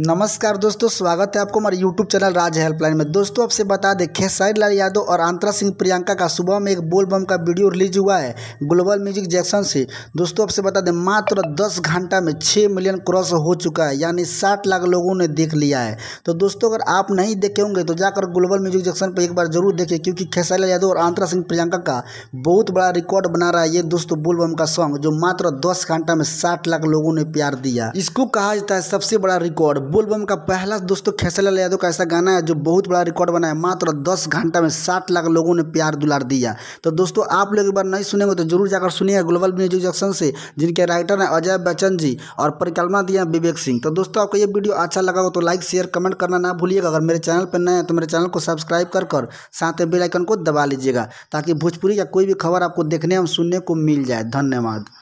नमस्कार दोस्तों स्वागत है आपको हमारे यूट्यूब चैनल राज हेल्पलाइन में दोस्तों आपसे बता दें खेसारी लाल यादव और आंतरा सिंह प्रियंका का सुबह में एक बोल बम का वीडियो रिलीज हुआ है ग्लोबल म्यूजिक जैक्सन से दोस्तों आपसे बता दें मात्र 10 घंटा में 6 मिलियन क्रॉस हो चुका है यानी 60 लाख लोगों ने देख लिया है तो दोस्तों अगर आप नहीं देखे होंगे तो जाकर ग्लोबल म्यूजिक जैक्सन पर एक बार जरूर देखें क्योंकि खेसारी लाल यादव और आंतरा सिंह प्रियंका का बहुत बड़ा रिकॉर्ड बना रहा है ये दोस्तों बोल बम का सॉन्ग जो मात्र दस घंटा में साठ लाख लोगों ने प्यार दिया इसको कहा जाता है सबसे बड़ा रिकॉर्ड बोलबम का पहला दोस्तों तो लाल यादव का ऐसा गाना है जो बहुत बड़ा रिकॉर्ड बनाया है मात्र दस घंटा में साठ लाख लोगों ने प्यार दुलार दिया तो दोस्तों आप लोग एक बार नहीं सुनेंगे तो जरूर जाकर सुनिएगा ग्लोबल म्यूजिक जंक्शन से जिनके राइटर हैं अजय बच्चन जी और परिकल्पना दिया विवेक सिंह तो दोस्तों आपको ये वीडियो अच्छा लगा हो तो लाइक शेयर कमेंट करना ना भूलिएगा अगर मेरे चैनल पर नए हैं तो मेरे चैनल को सब्सक्राइब कर कर साथ में बेलाइकन को दबा लीजिएगा ताकि भोजपुरी का कोई भी खबर आपको देखने और सुनने को मिल जाए धन्यवाद